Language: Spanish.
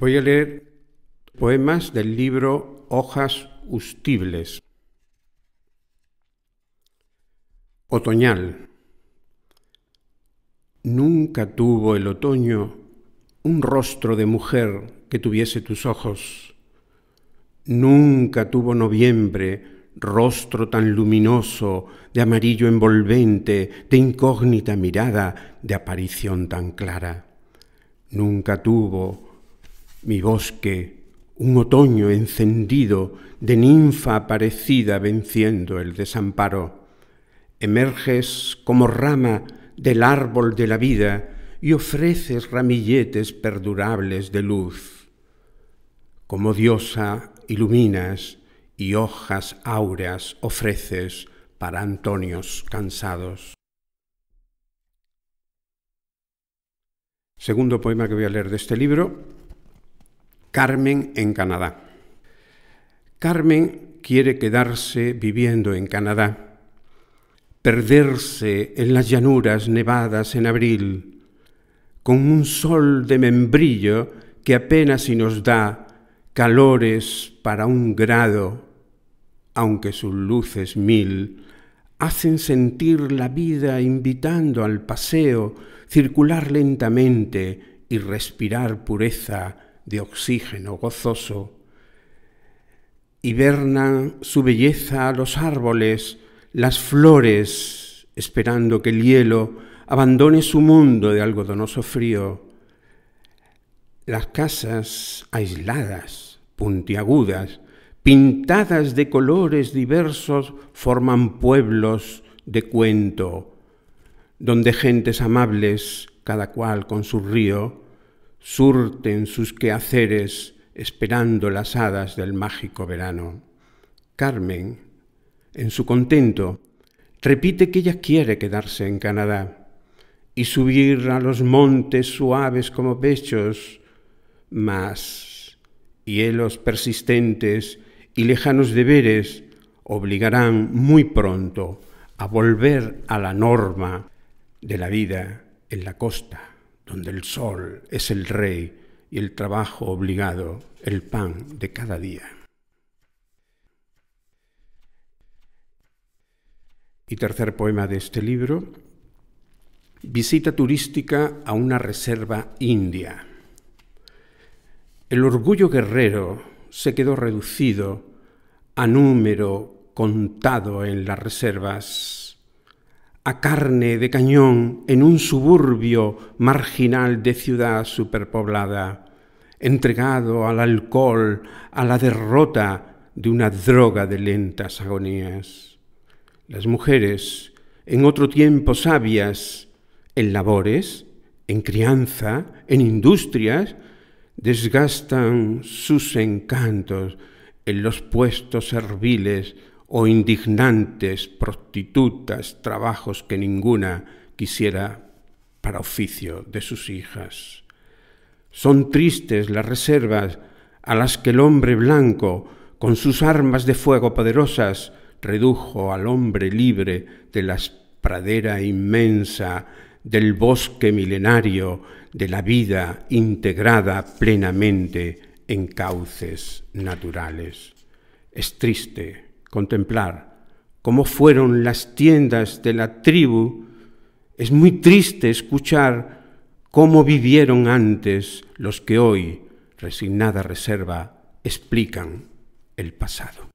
Voy a leer poemas del libro Hojas Ustibles. Otoñal. Nunca tuvo el otoño un rostro de mujer que tuviese tus ojos. Nunca tuvo noviembre rostro tan luminoso, de amarillo envolvente, de incógnita mirada, de aparición tan clara. Nunca tuvo mi bosque, un otoño encendido de ninfa aparecida venciendo el desamparo. Emerges como rama del árbol de la vida y ofreces ramilletes perdurables de luz. Como diosa iluminas y hojas áureas ofreces para Antonios cansados. Segundo poema que voy a leer de este libro Carmen en Canadá. Carmen quiere quedarse viviendo en Canadá, perderse en las llanuras nevadas en abril, con un sol de membrillo que apenas si nos da calores para un grado, aunque sus luces mil hacen sentir la vida invitando al paseo, circular lentamente y respirar pureza de oxígeno gozoso, hibernan su belleza los árboles, las flores, esperando que el hielo abandone su mundo de algodonoso frío, las casas aisladas, puntiagudas, pintadas de colores diversos, forman pueblos de cuento, donde gentes amables, cada cual con su río, surten sus quehaceres esperando las hadas del mágico verano. Carmen, en su contento, repite que ella quiere quedarse en Canadá y subir a los montes suaves como pechos, mas hielos persistentes y lejanos deberes obligarán muy pronto a volver a la norma de la vida en la costa donde el sol es el rey y el trabajo obligado el pan de cada día. Y tercer poema de este libro, visita turística a una reserva india. El orgullo guerrero se quedó reducido a número contado en las reservas carne de cañón en un suburbio marginal de ciudad superpoblada, entregado al alcohol, a la derrota de una droga de lentas agonías. Las mujeres, en otro tiempo sabias, en labores, en crianza, en industrias, desgastan sus encantos en los puestos serviles o indignantes prostitutas, trabajos que ninguna quisiera para oficio de sus hijas. Son tristes las reservas a las que el hombre blanco, con sus armas de fuego poderosas, redujo al hombre libre de la pradera inmensa, del bosque milenario, de la vida integrada plenamente en cauces naturales. Es triste contemplar cómo fueron las tiendas de la tribu, es muy triste escuchar cómo vivieron antes los que hoy, resignada reserva, explican el pasado.